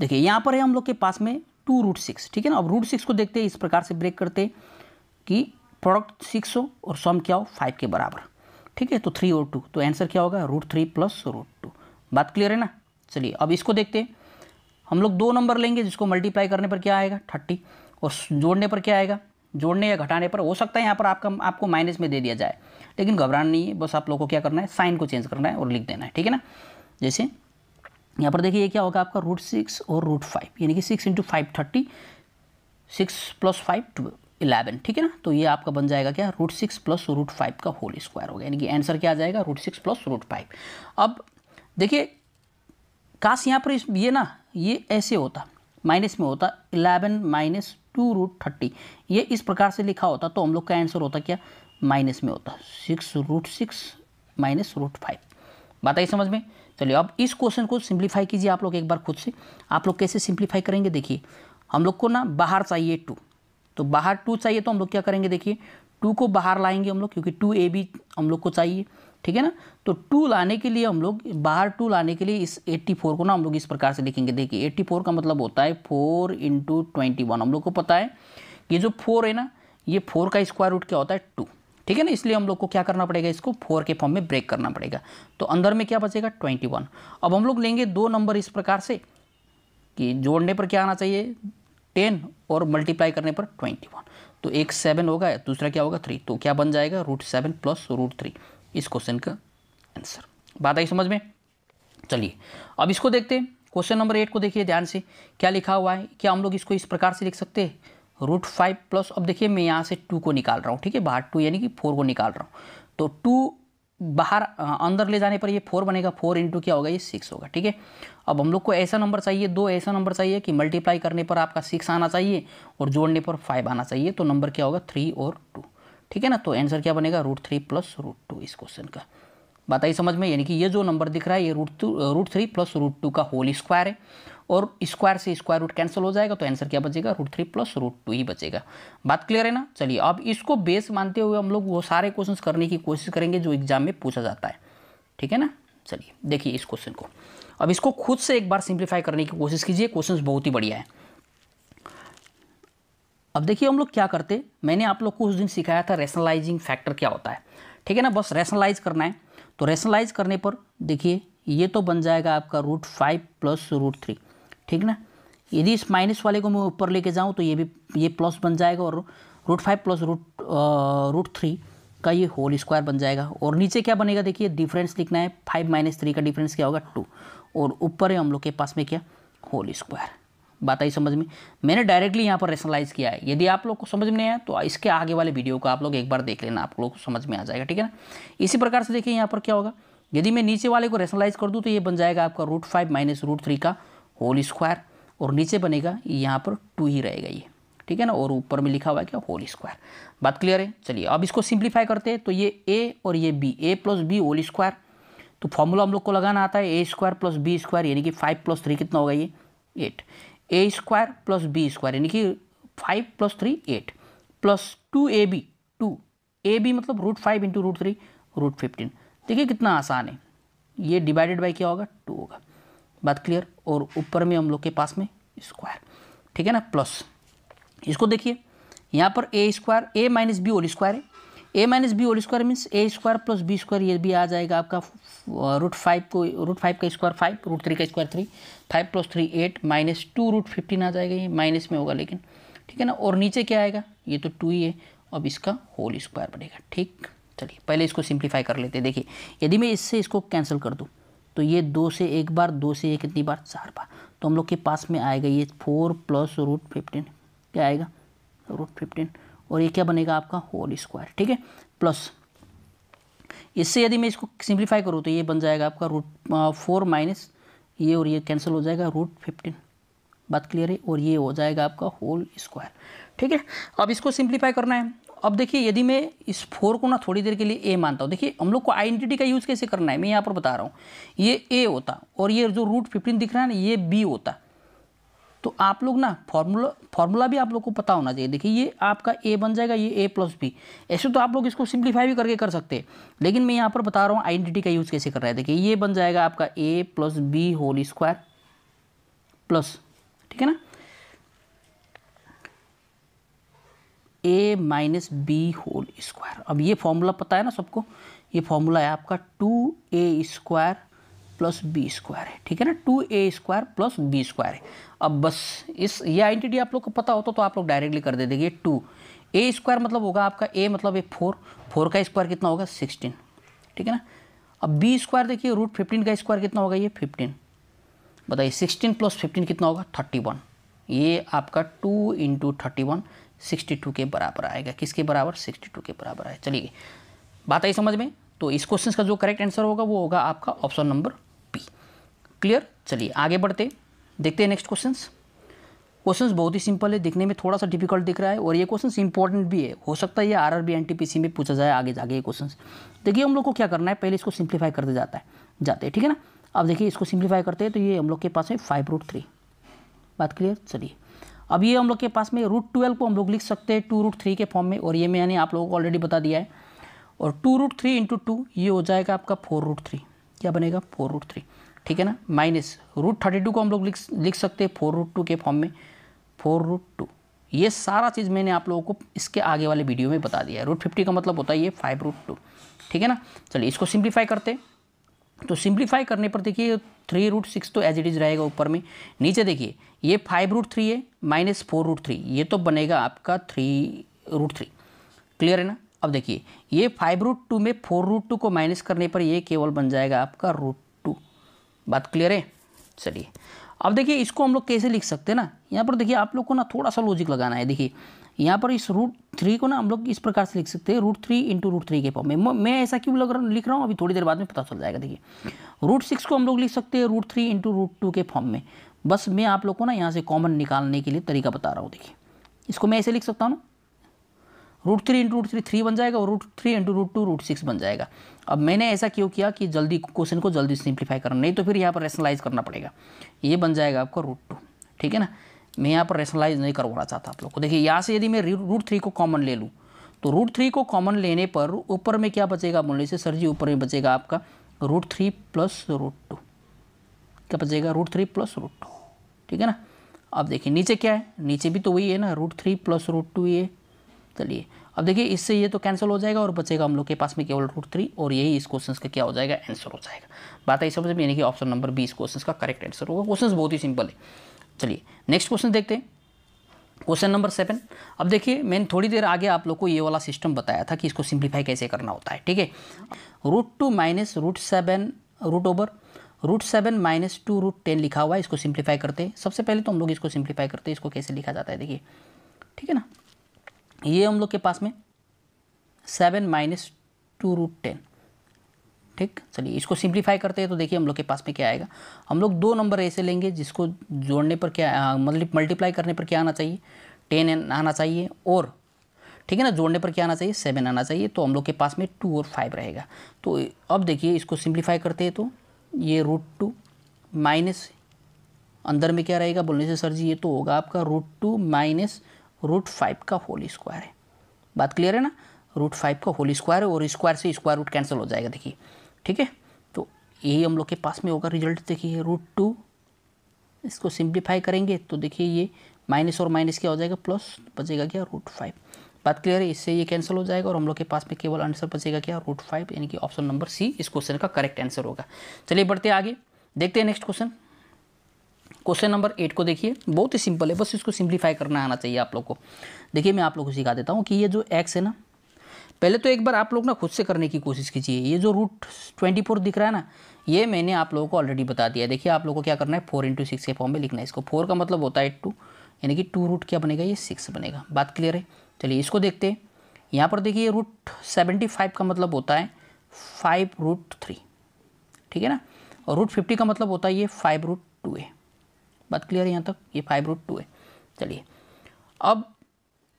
Speaker 1: देखिए यहाँ पर है हम लोग के पास में टू रूट सिक्स ठीक है ना अब रूट सिक्स को देखते हैं इस प्रकार से ब्रेक करते हैं कि प्रोडक्ट सिक्स हो और सम क्या हो फाइव के बराबर ठीक है तो थ्री और टू तो आंसर क्या होगा root three plus root two बात क्लियर है ना चलिए अब इसको देखते हैं हम लोग दो नंबर लेंगे जिसको मल्टीप्लाई करने पर क्या आएगा थर्टी और जोड़ने पर क्या आएगा जोड़ने या घटाने पर हो सकता है यहाँ पर आपका आपको माइनस में दे दिया जाए लेकिन घबराना नहीं है बस आप लोग को क्या करना है साइन को चेंज करना है और लिख देना है ठीक है ना जैसे यहाँ पर देखिए ये क्या होगा आपका रूट सिक्स और रूट फाइव यानी कि six into five thirty six plus five two eleven ठीक है ना तो ये आपका बन जाएगा क्या root six plus root five का होल स्क्वायर होगा यानी कि आंसर क्या आ जाएगा root six plus root five अब देखिए काश यहाँ पर इस ये ना ये ऐसे होता माइनस में होता eleven minus two root thirty ये इस प्रकार से लिखा होता तो हम लोग का आंसर होता क्या माइनस में होता six root six minus root five बात आई समझ में चलिए अब इस क्वेश्चन को सिंप्लीफाई कीजिए आप लोग एक बार खुद से आप लोग कैसे सिंप्लीफाई करेंगे देखिए हम लोग को ना बाहर चाहिए टू तो बाहर टू चाहिए तो हम लोग क्या करेंगे देखिए टू को बाहर लाएंगे हम लोग क्योंकि टू ए बी हम लोग को चाहिए ठीक है ना तो टू लाने के लिए हम लोग बाहर टू लाने के लिए इस एट्टी फोर को ना हम लोग इस प्रकार से लिखेंगे देखिए एट्टी फोर का मतलब होता है फोर इंटू ट्वेंटी वन हम लोग को पता है कि जो फोर है ना ये फोर का स्क्वायर रूट क्या होता है टू ठीक है ना इसलिए हम लोग को क्या करना पड़ेगा इसको फोर के फॉर्म में ब्रेक करना पड़ेगा तो अंदर में क्या बचेगा ट्वेंटी वन अब हम लोग लेंगे दो नंबर इस प्रकार से कि जोड़ने पर क्या आना चाहिए टेन और मल्टीप्लाई करने पर ट्वेंटी वन तो एक सेवन होगा दूसरा क्या होगा थ्री तो क्या बन जाएगा root seven plus root three इस क्वेश्चन का आंसर बात आई समझ में चलिए अब इसको देखते हैं क्वेश्चन नंबर एट को देखिए ध्यान से क्या लिखा हुआ है क्या हम लोग इसको इस प्रकार से लिख सकते हैं रूट फाइव प्लस अब देखिए मैं यहाँ से टू को निकाल रहा हूँ ठीक है बाहर टू यानी कि फोर को निकाल रहा हूँ तो टू बाहर अंदर ले जाने पर ये फोर बनेगा फोर इंटू क्या होगा ये सिक्स होगा ठीक है अब हम लोग को ऐसा नंबर चाहिए दो ऐसा नंबर चाहिए कि मल्टीप्लाई करने पर आपका सिक्स आना चाहिए और जोड़ने पर फाइव आना चाहिए तो नंबर क्या होगा थ्री और टू ठीक है ना तो आंसर क्या बनेगा root three plus root two इस क्वेश्चन का बताइए समझ में यानी कि ये जो नंबर दिख रहा है ये root two root three plus root two का होल स्क्वायर है और स्क्वायर से स्क्वायर रूट कैंसिल हो जाएगा तो आंसर क्या बचेगा root three plus root two ही बचेगा बात क्लियर है ना चलिए अब इसको बेस मानते हुए हम लोग वो सारे क्वेश्चन करने की कोशिश करेंगे जो एग्जाम में पूछा जाता है ठीक है ना चलिए देखिए इस क्वेश्चन को अब इसको खुद से एक बार सिंप्लीफाई करने की कोशिश कीजिए क्वेश्चन बहुत ही बढ़िया है अब देखिए हम लोग क्या करते मैंने आप लोग को उस दिन सिखाया था रेशनलाइजिंग फैक्टर क्या होता है ठीक है ना बस रेशनलाइज करना है तो रेशनलाइज करने पर देखिए ये तो बन जाएगा आपका root five plus root three ठीक ना यदि इस माइनस वाले को मैं ऊपर लेके जाऊँ तो ये भी ये प्लस बन जाएगा और root five plus root root three का ये होल स्क्वायर बन जाएगा और नीचे क्या बनेगा देखिए डिफरेंस लिखना है फाइव माइनस थ्री का डिफरेंस क्या होगा टू और ऊपर है हम लोग के पास में क्या होल स्क्वायर बात आई समझ में मैंने डायरेक्टली यहाँ पर रेशनलाइज किया है यदि आप लोग को समझ में नहीं आया तो इसके आगे वाले वीडियो को आप लोग एक बार देख लेना आप लोग को समझ में आ जाएगा ठीक है ना इसी प्रकार से देखिए यहाँ पर क्या होगा यदि मैं नीचे वाले को रेशनलाइज कर दूँ तो ये बन जाएगा आपका root five minus root three का होल स्क्वायर और नीचे बनेगा यहाँ पर टू ही रहेगा ये ठीक है ना और ऊपर में लिखा हुआ है क्या होल स्क्वायर बात क्लियर है चलिए अब इसको सिंप्लीफाई करते हैं तो ये ए और ये b a plus b whole square तो फॉर्मूला हम लोग को लगाना आता है a square plus b square यानी कि फाइव प्लस थ्री कितना होगा ये eight a square plus b square यानी कि five plus three eight plus two a b two a b मतलब root five into root three root fifteen देखिए कितना आसान है ये डिवाइडेड बाई क्या होगा टू होगा बात क्लियर और ऊपर में हम लोग के पास में स्क्वायर ठीक है ना प्लस इसको देखिए यहाँ पर a square a minus b whole square है a minus b whole square means a square plus b square ये भी आ जाएगा आपका रूट फाइव को रूट फाइव का स्क्वायर फाइव रूट थ्री का square three five plus three eight minus two root fifteen आ जाएगा ये माइनस में होगा लेकिन ठीक है ना और नीचे क्या आएगा ये तो टू ही है अब इसका होल स्क्वायर बनेगा ठीक चलिए पहले इसको सिंप्लीफाई कर लेते हैं देखिए यदि मैं इससे इसको कैंसिल कर दूँ तो ये दो से एक बार दो से ये कितनी बार चार बार तो हम लोग के पास में आएगा ये फोर प्लस रूट फिफ्टीन क्या आएगा रूट फिफ्टीन और ये क्या बनेगा आपका होल स्क्वायर ठीक है प्लस इससे यदि मैं इसको सिंप्लीफाई करूँ तो ये बन जाएगा आपका रूट फोर माइनस ये और ये कैंसिल हो जाएगा रूट फिफ्टीन बात क्लियर है और ये हो जाएगा आपका होल स्क्वायर ठीक है अब इसको सिंप्लीफाई करना है अब देखिए यदि मैं इस फोर को ना थोड़ी देर के लिए ए मानता हूँ देखिए हम लोग को आइडेंटिटी का यूज़ कैसे करना है मैं यहाँ पर बता रहा हूँ ये ए होता और ये जो रूट फिफ्टीन दिख रहा है ना ये बी होता तो आप लोग ना फॉर्मूला फॉर्मूला भी आप लोग को पता होना चाहिए देखिए ये आपका ए बन जाएगा ये ए प्लस बी ऐसे तो आप लोग इसको सिंप्लीफाई भी करके कर सकते हैं लेकिन मैं यहाँ पर बता रहा हूँ आइडेंटिटी का यूज़ कैसे कर रहा है देखिए ये बन जाएगा आपका a plus b whole square plus ठीक है ना a minus b whole square अब ये फॉर्मूला पता है ना सबको ये फॉर्मूला है आपका two a square plus b square है ठीक है ना two a square plus b square है अब बस इस ये आइडेंटिटी आप लोग को पता होता तो आप लोग डायरेक्टली कर दे देंगे टू ए स्क्वायर मतलब होगा आपका ए मतलब ये फोर फोर का स्क्वायर कितना होगा सिक्सटीन ठीक है ना अब बी स्क्वायर देखिए रूट फिफ्टीन का स्क्वायर कितना होगा ये फिफ्टीन बताइए सिक्सटीन प्लस फिफ्टीन कितना होगा थर्टी वन ये आपका two into thirty one sixty two के बराबर आएगा किसके बराबर सिक्सटी टू के बराबर आए चलिए बात आई समझ में तो इस क्वेश्चन का जो करेक्ट आंसर होगा वो होगा आपका ऑप्शन नंबर बी क्लियर चलिए आगे बढ़ते देखते हैं नेक्स्ट क्वेश्चन क्वेश्चन बहुत ही सिंपल है दिखने में थोड़ा सा डिफिकल्ट दिख रहा है और ये क्वेश्चन इंपॉर्टेंट भी है हो सकता है ये R R B N T P C में पूछा जाए आगे जाके ये क्वेश्चन देखिए हम लोग को क्या करना है पहले इसको सिंप्लीफाई करते जाता है जाते हैं ठीक है ना अब देखिए इसको सिंप्लीफाई करते हैं तो ये हम लोग के पास है फाइव रूट थ्री बात क्लियर चलिए अब ये हम लोग के पास में रूट ट्वेल्व को हम लोग लिख सकते हैं टू रूट थ्री के फॉर्म में और ये मैंने आप लोगों को ऑलरेडी बता दिया है और two root three into two ये हो जाएगा आपका फोर रूट थ्री क्या बनेगा फोर रूट थ्री ठीक है ना माइनस रूट थर्टी टू को हम लोग लिख लिख सकते हैं फोर रूट टू के फॉर्म में फोर रूट टू ये सारा चीज़ मैंने आप लोगों को इसके आगे वाले वीडियो में बता दिया है रूट फिफ्टी का मतलब होता है ये फाइव रूट टू ठीक है ना चलिए इसको सिंप्लीफाई करते हैं तो सिंप्लीफाई करने पर देखिए थ्री रूट सिक्स तो एज इट इज़ रहेगा ऊपर में नीचे देखिए ये फाइव रूट थ्री है माइनस फोर रूट थ्री ये तो बनेगा आपका थ्री रूट थ्री क्लियर है ना अब देखिए ये फाइव रूट टू में फोर रूट टू को माइनस करने पर ये केवल बन जाएगा आपका रूट टू बात क्लियर है चलिए अब देखिए इसको हम लोग कैसे लिख सकते हैं ना यहाँ पर देखिए आप लोग को ना थोड़ा सा लॉजिक लगाना है देखिए यहाँ पर इस रूट थ्री को ना हम लोग इस प्रकार से लिख सकते हैं root three into root three के फॉर्म में मैं ऐसा क्यों लग रहा लिख रहा हूँ अभी थोड़ी देर बाद में पता चल जाएगा देखिए रूट सिक्स को हम लोग लिख सकते हैं root three into root two के फॉर्म में बस मैं आप लोग को ना यहाँ से कॉमन निकालने के लिए तरीका बता रहा हूँ देखिए इसको मैं ऐसे लिख सकता हूँ ना root three into root three three बन जाएगा और root three into root two root six बन जाएगा अब मैंने ऐसा क्यों किया कि जल्दी क्वेश्चन को जल्दी सिंप्लीफाई करना नहीं तो फिर यहाँ पर रेशनलाइज करना पड़ेगा ये बन जाएगा आपका रूट टू ठीक है ना मैं यहाँ पर रेशनलाइज नहीं करवाना चाहता आप लोग को देखिए यहाँ से यदि मैं रूट थ्री को कॉमन ले लूँ तो रूट थ्री को कॉमन लेने पर ऊपर में क्या बचेगा बोलने से सर जी ऊपर में बचेगा आपका root three plus root two क्या बचेगा root three plus root two ठीक है ना अब देखिए नीचे क्या है नीचे भी तो वही है ना root three plus root two ये चलिए अब देखिए इससे ये तो कैंसिल हो जाएगा और बचेगा हम लोग के पास में केवल रूट थ्री और यही इस क्वेश्चन का क्या हो जाएगा आंसर हो जाएगा बात आई समझ में यानी कि ऑप्शन नंबर बी इस क्वेश्चन का करेक्ट आंसर होगा क्वेश्चन बहुत ही सिंपल है चलिए नेक्स्ट क्वेश्चन देखते हैं क्वेश्चन नंबर सेवन अब देखिए मैंने थोड़ी देर आगे आप लोग को ये वाला सिस्टम बताया था कि इसको सिंप्लीफाई कैसे करना होता है ठीक है root two minus root seven root over root seven minus two root ten लिखा हुआ है इसको सिंप्लीफाई करते हैं सबसे पहले तो हम लोग इसको सिंप्लीफाई करते हैं इसको कैसे लिखा जाता है देखिए ठीक है ना ये हम लोग के पास में seven minus two root ten ठीक चलिए इसको सिंप्लीफाई करते हैं तो देखिए हम लोग के पास में क्या आएगा हम लोग दो नंबर ऐसे लेंगे जिसको जोड़ने पर क्या मतलब मल्टीप्लाई करने पर क्या आना चाहिए टेन आना चाहिए और ठीक है ना जोड़ने पर क्या आना चाहिए सेवन आना चाहिए तो हम लोग के पास में टू और फाइव रहेगा तो अब देखिए इसको सिंप्लीफाई करते हैं तो ये रूट टू माइनस अंदर में क्या रहेगा बोलने से सर जी ये तो होगा आपका root two minus root five का होल स्क्वायर है बात क्लियर है ना रूट फाइव का होल स्क्वायर है और स्क्वायर से स्क्वायर रूट कैंसिल हो जाएगा देखिए ठीक है तो यही हम लोग के पास में होगा रिजल्ट देखिए रूट टू इसको सिंप्लीफाई करेंगे तो देखिए ये माइनस और माइनस क्या हो जाएगा प्लस बचेगा क्या रूट फाइव बात क्लियर है इससे ये कैंसिल हो जाएगा और हम लोग के पास में केवल आंसर बचेगा क्या रूट फाइव यानी कि ऑप्शन नंबर सी इस क्वेश्चन का करेक्ट आंसर होगा चलिए बढ़ते आगे देखते हैं next question question number eight को देखिए बहुत ही सिंपल है बस इसको सिंप्लीफाई करना आना चाहिए आप लोग को देखिए मैं आप लोग को सिखा देता हूँ कि ये जो एक्स है ना पहले तो एक बार आप लोग ना खुद से करने की कोशिश कीजिए ये जो रूट ट्वेंटी फोर दिख रहा है ना ये मैंने आप लोगों को ऑलरेडी बता दिया देखिए आप लोगों को क्या करना है फोर इंटू सिक्स के फॉर्म में लिखना है इसको फोर का मतलब होता है टू यानी कि टू रूट क्या बनेगा ये सिक्स बनेगा बात क्लियर है चलिए इसको देखते हैं यहाँ पर देखिए रूट सेवेंटी फाइव का मतलब होता है फाइव रूट थ्री ठीक है ना और रूट फिफ्टी का मतलब होता है ये फाइव रूट टू है बात क्लियर है यहाँ तक ये फाइव रूट टू है चलिए अब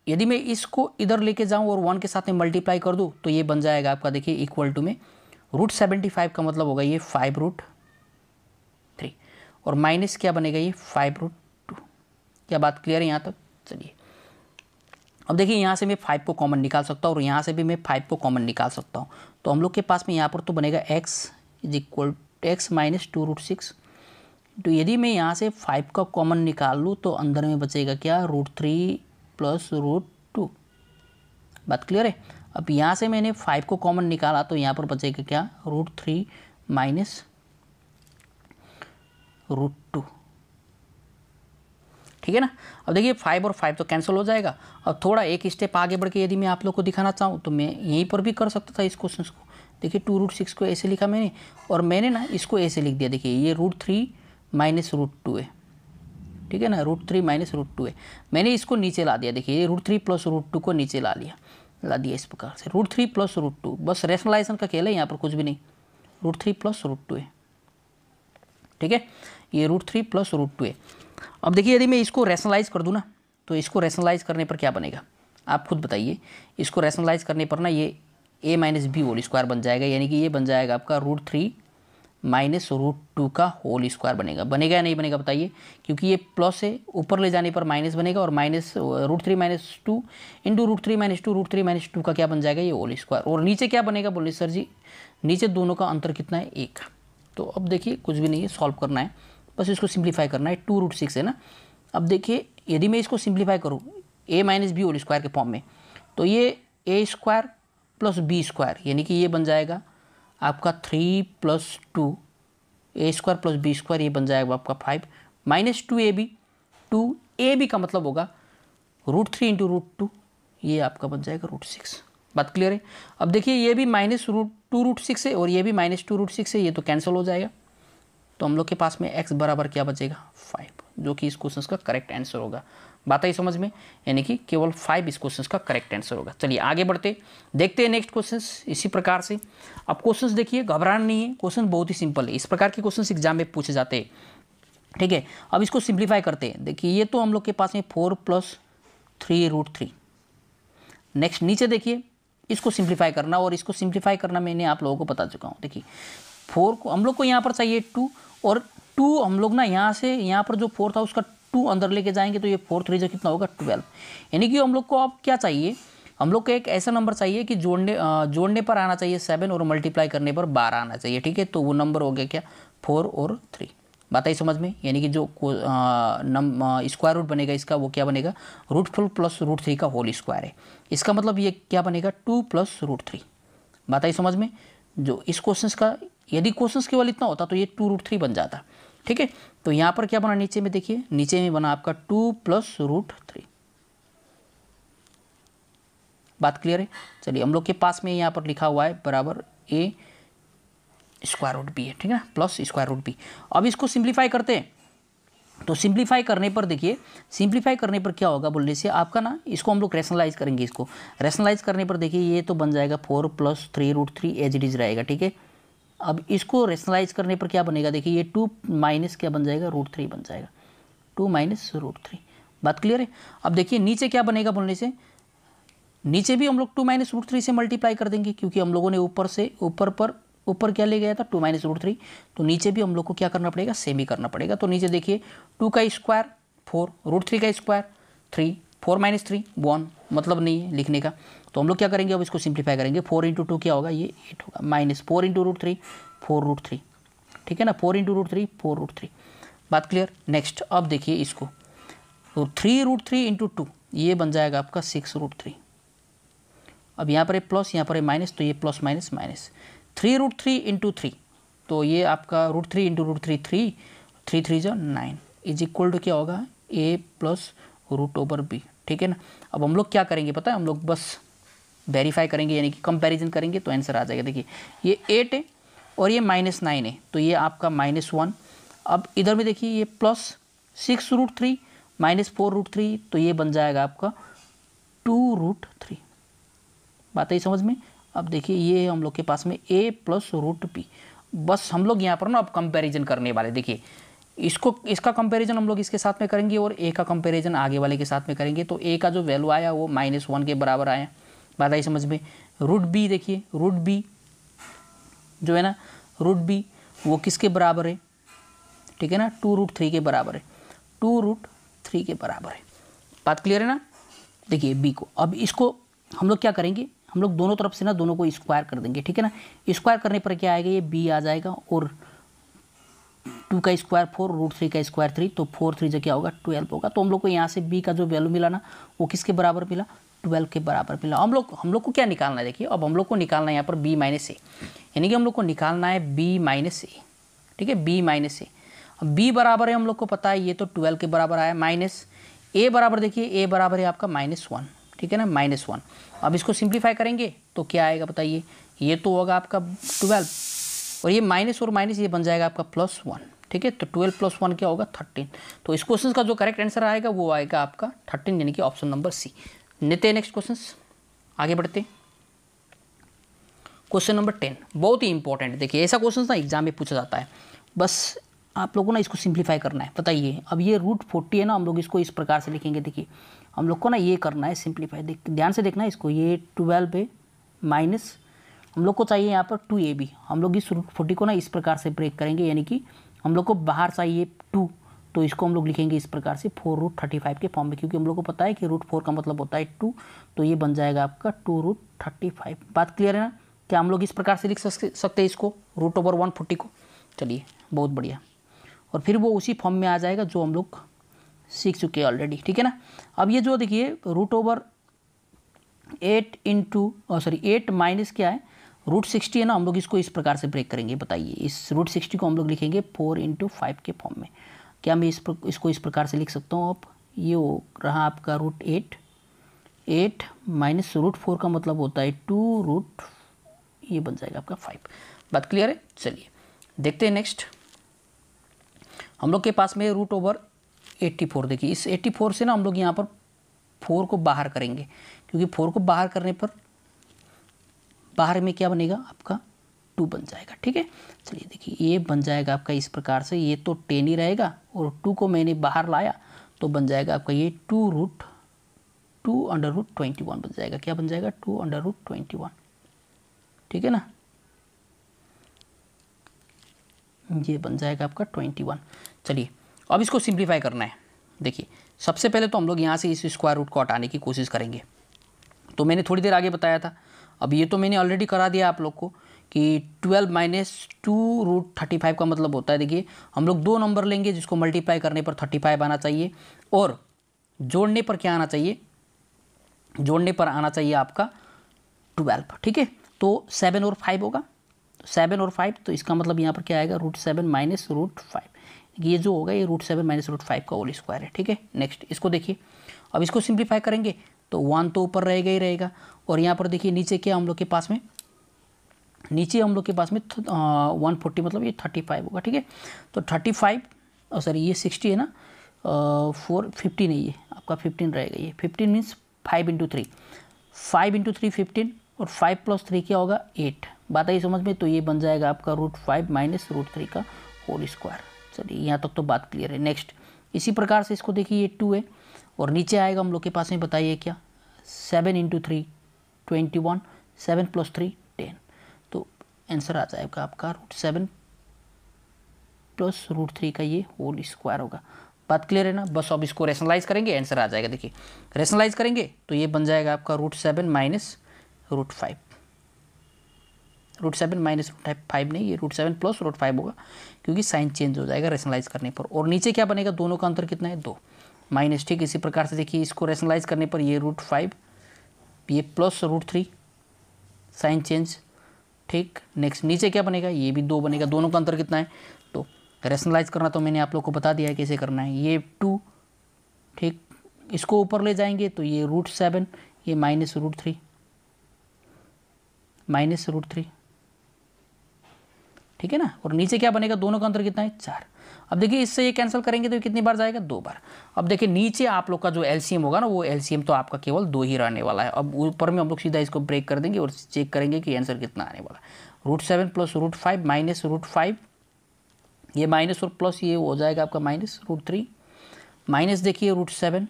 Speaker 1: यदि मैं इसको इधर लेके जाऊं और वन के साथ में मल्टीप्लाई कर दूं तो ये बन जाएगा आपका देखिए इक्वल टू में रूट सेवेंटी फाइव का मतलब होगा ये फाइव रूट थ्री और माइनस क्या बनेगा ये फाइव रूट टू क्या बात क्लियर है यहाँ तक चलिए अब देखिए यहाँ से मैं फाइव को कॉमन निकाल सकता हूँ और यहाँ से भी मैं फाइव को कॉमन निकाल सकता हूँ तो हम लोग के पास में यहाँ पर तो बनेगा x is equal x minus two root six तो यदि मैं यहाँ से फाइव का कॉमन निकाल लूँ तो अंदर में बचेगा क्या root three plus root two बात क्लियर है अब यहाँ से मैंने फाइव को कॉमन निकाला तो यहाँ पर बचेगा क्या root three minus root two ठीक है ना अब देखिए फाइव और फाइव तो कैंसिल हो जाएगा अब थोड़ा एक स्टेप आगे बढ़ के यदि मैं आप लोग को दिखाना चाहूँ तो मैं यहीं पर भी कर सकता था इस क्वेश्चन को देखिए टू रूट सिक्स को ऐसे लिखा मैंने और मैंने ना इसको ऐसे लिख दिया देखिए ये root three minus root two है ठीक है ना root three minus root two है मैंने इसको नीचे ला दिया देखिए root three plus root two को नीचे ला लिया ला दिया इस प्रकार से root three plus root two बस रेशनलाइजेशन का खेल है यहाँ पर कुछ भी नहीं root three plus root two है ठीक है ये root three plus root two है अब देखिए यदि मैं इसको रेशनलाइज कर दूँ ना तो इसको रेशनलाइज करने पर क्या बनेगा आप खुद बताइए इसको रेशनलाइज करने पर ना ये a minus b whole square बन जाएगा यानी कि ये बन जाएगा आपका root three minus root two का होल स्क्वायर बनेगा बनेगा या नहीं बनेगा बताइए क्योंकि ये प्लस है ऊपर ले जाने पर माइनस बनेगा और minus root three minus two into root three minus two root three minus two का क्या बन जाएगा ये होल स्क्वायर और नीचे क्या बनेगा बोलिए सर जी नीचे दोनों का अंतर कितना है एक तो अब देखिए कुछ भी नहीं है सॉल्व करना है बस इसको सिंप्लीफाई करना है टू रूट सिक्स है ना अब देखिए यदि मैं इसको सिंप्लीफाई करूँ a minus b whole square के फॉर्म में तो ये a square plus b square यानी कि ये बन जाएगा आपका three plus two a square plus b square ये बन जाएगा आपका five minus two a b two a b का मतलब होगा root three into root two ये आपका बन जाएगा रूट सिक्स बात क्लियर है अब देखिए ये भी minus root two root six है और ये भी माइनस टू रूट सिक्स है ये तो कैंसिल हो जाएगा तो हम लोग के पास में एक्स बराबर क्या बचेगा फाइव जो कि इस क्वेश्चन का करेक्ट आंसर होगा बात आई समझ में यानी कि केवल फाइव इस क्वेश्चन का करेक्ट आंसर होगा चलिए आगे बढ़ते देखते हैं नेक्स्ट क्वेश्चन इसी प्रकार से अब क्वेश्चन देखिए घबराना नहीं है क्वेश्चन बहुत ही सिंपल है इस प्रकार के क्वेश्चन एग्जाम में पूछे जाते हैं ठीक है अब इसको सिंप्लीफाई करते हैं देखिए ये तो हम लोग के पास में four plus three root three next नीचे देखिए इसको सिंप्लीफाई करना और इसको सिंप्लीफाई करना मैंने आप लोगों को बता चुका हूँ देखिए फोर को हम लोग को यहाँ पर चाहिए टू और टू हम लोग ना यहाँ से यहाँ पर जो फोर्थ हाउस का टू अंदर लेके जाएंगे तो ये फोर्थ रीजन कितना होगा ट्वेल्व यानी कि हम लोग को अब क्या चाहिए हम लोग को एक ऐसा नंबर चाहिए कि जोड़ने जोड़ने पर आना चाहिए सेवन और मल्टीप्लाई करने पर बारह आना चाहिए ठीक है तो वो नंबर हो गया क्या फोर और थ्री बात आई समझ में यानी कि जो स्क्वायर रूट बनेगा इसका वो क्या बनेगा root four plus root three का होल स्क्वायर है इसका मतलब ये क्या बनेगा टू प्लस रूट थ्री बात आई समझ में जो इस क्वेश्चन का यदि क्वेश्चन केवल इतना होता तो ये टू रूट थ्री बन जाता ठीक है तो यहां पर क्या बना नीचे में देखिए नीचे में बना आपका टू प्लस रूट थ्री बात क्लियर है चलिए हम लोग के पास में यहां पर लिखा हुआ है बराबर ए स्क्वायर रूट बी है ठीक है ना प्लस स्क्वायर रूट बी अब इसको सिंप्लीफाई करते हैं तो सिंप्लीफाई करने पर देखिए सिंप्लीफाई करने पर क्या होगा बोलने से आपका ना इसको हम लोग रेशनलाइज करेंगे इसको रेशनलाइज करने पर देखिए ये तो बन जाएगा four plus three root three as it is रहेगा ठीक है अब इसको रेशनलाइज करने पर क्या बनेगा देखिए ये टू माइनस क्या बन जाएगा रूट थ्री बन जाएगा टू माइनस रूट थ्री बात क्लियर है अब देखिए नीचे क्या बनेगा बोलने से नीचे भी हम लोग टू माइनस रूट थ्री से मल्टीप्लाई कर देंगे क्योंकि हम लोगों ने ऊपर से ऊपर पर ऊपर क्या ले गया था टू माइनस रूट थ्री तो नीचे भी हम लोग को क्या करना पड़ेगा सेम ही करना पड़ेगा तो नीचे देखिए टू का स्क्वायर फोर रूट थ्री का square three four minus three one मतलब नहीं है लिखने का तो हम लोग क्या करेंगे अब इसको सिंप्लीफाई करेंगे फोर इंटू टू क्या होगा ये एट होगा minus four into root three four root three ठीक है ना four into root three four root three बात क्लियर नेक्स्ट अब देखिए इसको तो three root three into two ये बन जाएगा आपका सिक्स रूट थ्री अब यहाँ पर प्लस यहाँ पर माइनस तो ये plus minus minus three root three into three तो ये आपका root three into root three three three three जो नाइन इज इक्वल टू क्या होगा a plus root over b ठीक है ना अब हम लोग क्या करेंगे पता है हम लोग बस वेरीफाई करेंगे यानी कि कंपेरिजन करेंगे तो आंसर आ जाएगा देखिए ये एट है और ये माइनस नाइन है तो ये आपका माइनस वन अब इधर में देखिए ये plus six root three minus four root three तो ये बन जाएगा आपका टू रूट थ्री बात आई समझ में अब देखिए ये हम लोग के पास में ए प्लस रूट पी बस हम लोग यहाँ पर ना अब कंपेरिजन करने वाले देखिए इसको इसका कंपैरिजन हम लोग इसके साथ में करेंगे और ए का कंपैरिजन आगे वाले के साथ में करेंगे तो ए का जो वैल्यू आया वो माइनस वन के बराबर आया बात आई समझ में रूट बी देखिए रूट बी जो है ना रूट बी वो किसके बराबर है ठीक है ना टू रूट थ्री के बराबर है टू रूट थ्री के बराबर है बात क्लियर है ना देखिए बी को अब इसको हम लोग क्या करेंगे हम लोग दोनों तरफ से ना दोनों को स्क्वायर कर देंगे ठीक है ना स्क्वायर करने पर क्या आएगा ये बी आ जाएगा और टू का स्क्वायर फोर रूट थ्री का स्क्वायर थ्री तो फोर थ्री जो क्या होगा ट्वेल्व होगा तो हम लोग को यहाँ से बी का जो वैल्यू मिला ना वो किसके बराबर मिला ट्वेल्व के बराबर मिला हम लोग हम लोग को क्या निकालना है देखिए अब हम लोग को निकालना है यहाँ पर बी माइनस ए यानी कि हम लोग को निकालना है बी माइनस ए ठीक है बी माइनस ए बी बराबर है हम लोग को पता है ये तो ट्वेल्व के बराबर आया माइनस ए बराबर देखिए ए बराबर है आपका माइनस वन ठीक है ना माइनस वन अब इसको सिंप्लीफाई करेंगे तो क्या आएगा बताइए ये तो होगा आपका ट्वेल्व और ये माइनस और माइनस ये बन जाएगा आपका प्लस वन ठीक है तो ट्वेल्व प्लस वन क्या होगा थर्टीन तो इस क्वेश्चन का जो करेक्ट आंसर आएगा वो आएगा आपका थर्टीन यानी कि ऑप्शन नंबर सी लेते हैं नेक्स्ट क्वेश्चन आगे बढ़ते क्वेश्चन नंबर टेन बहुत ही इंपॉर्टेंट देखिए ऐसा क्वेश्चन ना एग्जाम में पूछा जाता है बस आप लोगों को ना इसको सिंप्लीफाई करना है बताइए अब ये रूट फोर्टी है ना हम लोग इसको इस प्रकार से लिखेंगे देखिए हम लोग को ना ये करना है सिंप्लीफाई ध्यान से देखना है इसको ये ट्वेल्व है माइनस हम लोग को चाहिए यहाँ पर टू ए बी हम लोग इस फोर्टी को ना इस प्रकार से ब्रेक करेंगे यानी कि हम लोग को बाहर चाहिए टू तो इसको हम लोग लिखेंगे इस प्रकार से फोर रूट थर्टी फाइव के फॉर्म में क्योंकि हम लोग को पता है कि रूट फोर का मतलब होता है टू तो ये बन जाएगा आपका टू रूट थर्टी फाइव बात क्लियर है ना क्या हम लोग इस प्रकार से लिख सकते हैं इसको रूट ओवर वन फोर्टी को चलिए बहुत बढ़िया और फिर वो उसी फॉर्म में आ जाएगा जो हम लोग सीख चुके हैं ऑलरेडी ठीक है ना अब ये जो देखिए root over eight into sorry eight minus क्या है रूट सिक्सटी है ना हम लोग इसको इस प्रकार से ब्रेक करेंगे बताइए इस रूट सिक्सटी को हम लोग लिखेंगे फोर इंटू फाइव के फॉर्म में क्या मैं इस प्र, इसको इस प्रकार से लिख सकता हूँ आप ये हो रहा आपका root eight eight minus root four का मतलब होता है टू रूट ये बन जाएगा आपका फाइव बात क्लियर है चलिए देखते हैं नेक्स्ट हम लोग के पास में रूट ओवर एट्टी फोर देखिए इस एट्टी फोर से ना हम लोग यहाँ पर फोर को बाहर करेंगे क्योंकि फोर को बाहर करने पर बाहर में क्या बनेगा आपका टू बन जाएगा ठीक है चलिए देखिए ये बन जाएगा आपका इस प्रकार से ये तो टेन ही रहेगा और टू को मैंने बाहर लाया तो बन जाएगा आपका ये two root two under root twenty one बन जाएगा क्या बन जाएगा two under root twenty one ठीक है ना ये बन जाएगा आपका ट्वेंटी वन चलिए अब इसको सिंप्लीफाई करना है देखिए सबसे पहले तो हम लोग यहाँ से इस स्क्वायर रूट को हटाने की कोशिश करेंगे तो मैंने थोड़ी देर आगे बताया था अब ये तो मैंने ऑलरेडी करा दिया आप लोग को कि twelve minus two root thirty five का मतलब होता है देखिए हम लोग दो नंबर लेंगे जिसको मल्टीप्लाई करने पर थर्टी फाइव आना चाहिए और जोड़ने पर क्या आना चाहिए जोड़ने पर आना चाहिए आपका ट्वेल्व ठीक है तो सेवन और फाइव होगा सेवन और फाइव तो इसका मतलब यहाँ पर क्या आएगा root seven minus root five ये जो होगा ये root seven minus root five का होल स्क्वायर है ठीक है नेक्स्ट इसको देखिए अब इसको सिंप्लीफाई करेंगे तो वन तो ऊपर रहेगा ही रहेगा और यहाँ पर देखिए नीचे क्या हम लोग के पास में नीचे हम लोग के पास में वन फोर्टी मतलब ये थर्टी फाइव होगा ठीक है तो थर्टी फाइव सॉरी ये सिक्सटी है ना फोर फिफ्टीन है ये आपका फिफ्टीन रहेगा ये fifteen means five into three five into three fifteen और फाइव प्लस थ्री क्या होगा एट बात आई समझ में तो ये बन जाएगा आपका root five minus root three का होल स्क्वायर चलिए यहाँ तक तो बात क्लियर है नेक्स्ट इसी प्रकार से इसको देखिए ये टू है और नीचे आएगा हम लोग के पास में बताइए क्या seven into three twenty one seven plus three ten तो आंसर आ जाएगा आपका root seven plus root three का ये होल स्क्वायर होगा बात क्लियर है ना बस अब इसको रेशनलाइज करेंगे आंसर आ जाएगा देखिए रेशनलाइज करेंगे तो ये बन जाएगा आपका root seven minus root five root seven minus root five नहीं ये root seven plus root five होगा क्योंकि साइन चेंज हो जाएगा रेशनलाइज करने पर और नीचे क्या बनेगा दोनों का अंतर कितना है दो माइनस ठीक इसी प्रकार से देखिए इसको रेशनलाइज करने पर ये रूट फाइव ये plus root three sign change ठीक नेक्स्ट नीचे क्या बनेगा ये भी दो बनेगा दोनों का अंतर कितना है तो रेशनलाइज करना तो मैंने आप लोग को बता दिया है कैसे करना है ये टू ठीक इसको ऊपर ले जाएंगे तो ये रूट सेवन ये minus root three minus root three ठीक है ना और नीचे क्या बनेगा दोनों का अंतर कितना है चार अब देखिए इससे ये कैंसिल करेंगे तो कितनी बार जाएगा दो बार अब देखिए नीचे आप लोग का जो एलसीएम होगा ना वो एलसीएम तो आपका केवल दो ही रहने वाला है अब ऊपर में हम लोग सीधा इसको ब्रेक कर देंगे और चेक करेंगे कि आंसर कितना आने वाला root seven plus root five minus root five ये माइनस और प्लस ये हो जाएगा आपका माइनस रूट थ्री माइनस देखिए रूट सेवन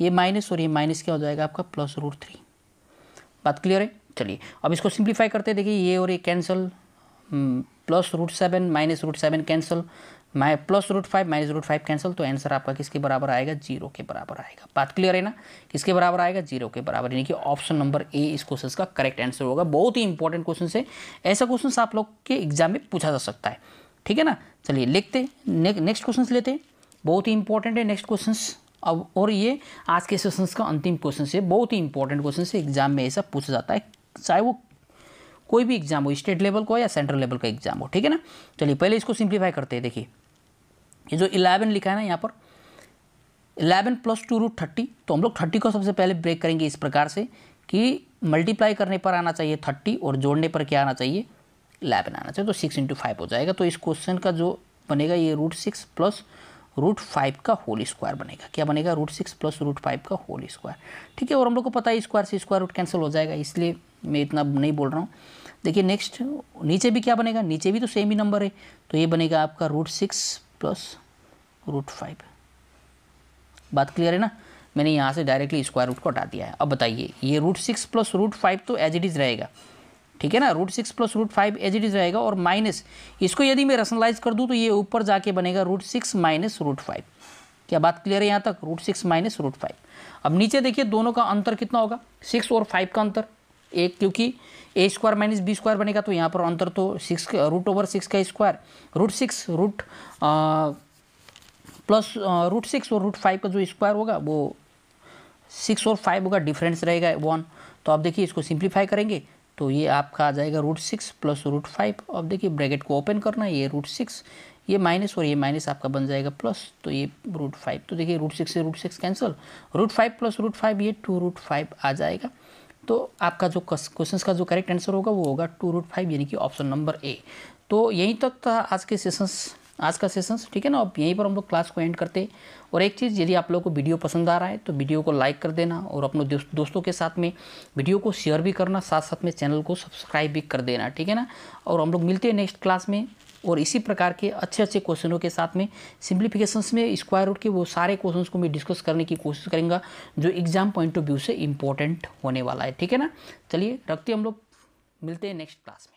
Speaker 1: ये माइनस और ये माइनस क्या हो जाएगा आपका प्लस रूट थ्री बात क्लियर है चलिए अब इसको सिंप्लीफाई करते हैं देखिए ये और ये cancel plus root seven minus root seven cancel माइ plus root five minus root five cancel तो आंसर आपका किसके बराबर आएगा जीरो के बराबर आएगा बात क्लियर है ना किसके बराबर आएगा जीरो के बराबर यानी कि ऑप्शन नंबर ए इस क्वेश्चन का करेक्ट आंसर होगा बहुत ही इंपॉर्टेंट क्वेश्चन है ऐसा क्वेश्चन आप लोग के एग्जाम में पूछा जा सकता है ठीक है ना चलिए लिखते नेक्स्ट क्वेश्चन लेते हैं बहुत ही इंपॉर्टेंट है नेक्स्ट क्वेश्चन अब और ये आज के सेशन का अंतिम क्वेश्चन है बहुत ही इंपॉर्टेंट क्वेश्चन है एग्जाम में ऐसा पूछा जाता है चाहे वो कोई भी एग्जाम हो स्टेट लेवल हो या सेंट्रल लेवल का एग्जाम हो ठीक है ना चलिए पहले इसको सिंप्लीफाई करते हैं देखिए ये जो इलेवन लिखा है ना यहाँ पर eleven plus two root thirty तो हम लोग थर्टी को सबसे पहले ब्रेक करेंगे इस प्रकार से कि मल्टीप्लाई करने पर आना चाहिए थर्टी और जोड़ने पर क्या आना चाहिए इलेवन आना चाहिए तो सिक्स इंटू फाइव हो जाएगा तो इस क्वेश्चन का जो बनेगा ये root six plus root five का होल स्क्वायर बनेगा क्या बनेगा root six plus root five का होल स्क्वायर ठीक है और हम लोग को पता है स्क्वायर से स्क्वायर रूट कैंसिल हो जाएगा इसलिए मैं इतना नहीं बोल रहा हूँ देखिए नेक्स्ट नीचे भी क्या बनेगा नीचे भी तो सेम ही नंबर है तो ये बनेगा आपका root six plus root five बात क्लियर है ना मैंने यहाँ से डायरेक्टली स्क्वायर रूट को हटा दिया है अब बताइए ये root six plus root five तो एज इट इज़ रहेगा ठीक है ना root six plus root five as it is रहेगा और माइनस इसको यदि मैं रसनलाइज कर दूँ तो ये ऊपर जाके बनेगा root six minus root five क्या बात क्लियर है यहाँ तक root six minus root five अब नीचे देखिए दोनों का अंतर कितना होगा सिक्स और फाइव का अंतर एक क्योंकि a square minus b square बनेगा तो यहाँ पर अंतर तो सिक्स रूट ओवर सिक्स का square root six root plus root six और रूट फाइव का जो स्क्वायर होगा वो सिक्स और फाइव होगा डिफरेंस रहेगा वन तो आप देखिए इसको सिंप्लीफाई करेंगे तो ये आपका आ जाएगा root six plus root five अब देखिए ब्रैकेट को ओपन करना ये रूट सिक्स ये माइनस और ये माइनस आपका बन जाएगा प्लस तो ये रूट फाइव तो देखिए रूट सिक्स से root six cancel root five plus root five ये टू रूट फाइव आ जाएगा तो आपका जो क्वेश्चन का जो करेक्ट आंसर होगा वो होगा टू रूट फाइव यानी कि ऑप्शन नंबर ए तो यहीं तक था आज के सेशंस आज का सेशंस ठीक है ना अब यहीं पर हम लोग क्लास को एंड करते और एक चीज़ यदि आप लोगों को वीडियो पसंद आ रहा है तो वीडियो को लाइक कर देना और अपने दोस्तों के साथ में वीडियो को शेयर भी करना साथ साथ में चैनल को सब्सक्राइब भी कर देना ठीक है ना और हम लोग मिलते हैं नेक्स्ट क्लास में और इसी प्रकार के अच्छे अच्छे क्वेश्चनों के साथ में सिंप्लीफिकेशंस में स्क्वायर रूट के वो सारे क्वेश्चंस को मैं डिस्कस करने की कोशिश करेंगे जो एग्जाम पॉइंट ऑफ व्यू से इंपॉर्टेंट होने वाला है ठीक है ना चलिए रखते हम लोग मिलते हैं नेक्स्ट क्लास में